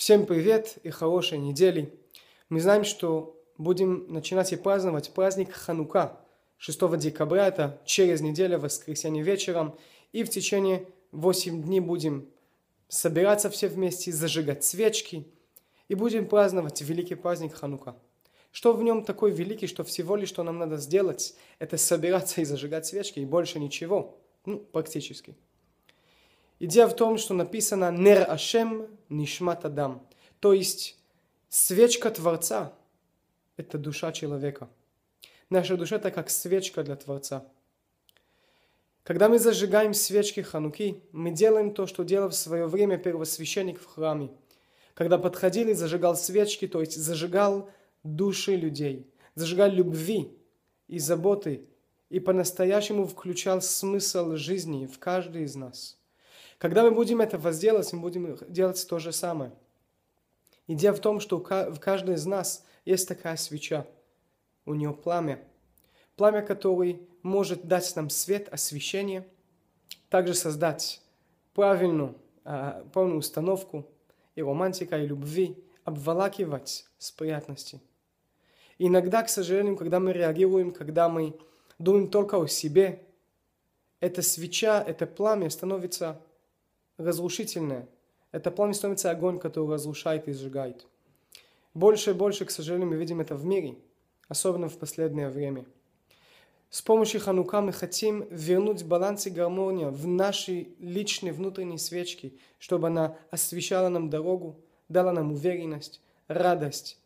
Всем привет и хорошей недели. Мы знаем, что будем начинать и праздновать праздник Ханука. 6 декабря, это через неделю, в воскресенье вечером. И в течение 8 дней будем собираться все вместе, зажигать свечки и будем праздновать великий праздник Ханука. Что в нем такой великий, что всего лишь, что нам надо сделать, это собираться и зажигать свечки, и больше ничего. Ну, практически. Идея в том, что написано «Нер Ашем нишмат Адам», то есть свечка Творца – это душа человека. Наша душа – это как свечка для Творца. Когда мы зажигаем свечки хануки, мы делаем то, что делал в свое время первосвященник в храме. Когда подходил и зажигал свечки, то есть зажигал души людей, зажигал любви и заботы, и по-настоящему включал смысл жизни в каждый из нас – когда мы будем это возделать, мы будем делать то же самое. Идея в том, что в каждой из нас есть такая свеча. У нее пламя. Пламя, которое может дать нам свет, освещение, также создать правильную, а, полную установку и романтика, и любви, обволакивать с приятности. Иногда, к сожалению, когда мы реагируем, когда мы думаем только о себе, эта свеча, это пламя становится разрушительное. Это пламя становится огонь, который разрушает и сжигает. Больше и больше, к сожалению, мы видим это в мире, особенно в последнее время. С помощью Ханука мы хотим вернуть баланс и гармонию в нашей личной внутренней свечке, чтобы она освещала нам дорогу, дала нам уверенность, радость,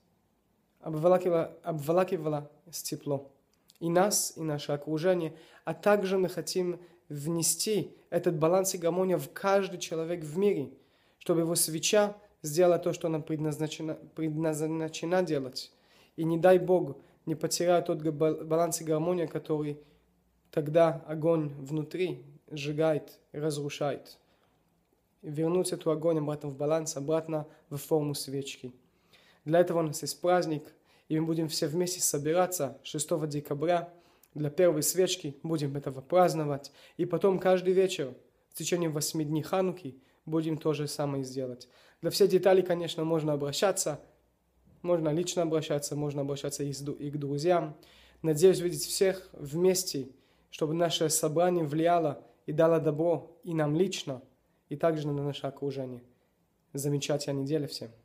обволакивала, обволакивала с теплом и нас, и наше окружение, а также мы хотим внести этот баланс и гармония в каждый человек в мире, чтобы его свеча сделала то, что она предназначена, предназначена делать. И не дай Бог, не потеряя тот баланс и гармония, который тогда огонь внутри сжигает, разрушает. Вернуть эту огонь обратно в баланс, обратно в форму свечки. Для этого у нас есть праздник, и мы будем все вместе собираться 6 декабря – для первой свечки будем этого праздновать, и потом каждый вечер в течение восьми дней Хануки будем то же самое сделать. Для всех деталей, конечно, можно обращаться, можно лично обращаться, можно обращаться и, и к друзьям. Надеюсь видеть всех вместе, чтобы наше собрание влияло и дало добро и нам лично, и также на наше окружение. Замечательная неделя всем!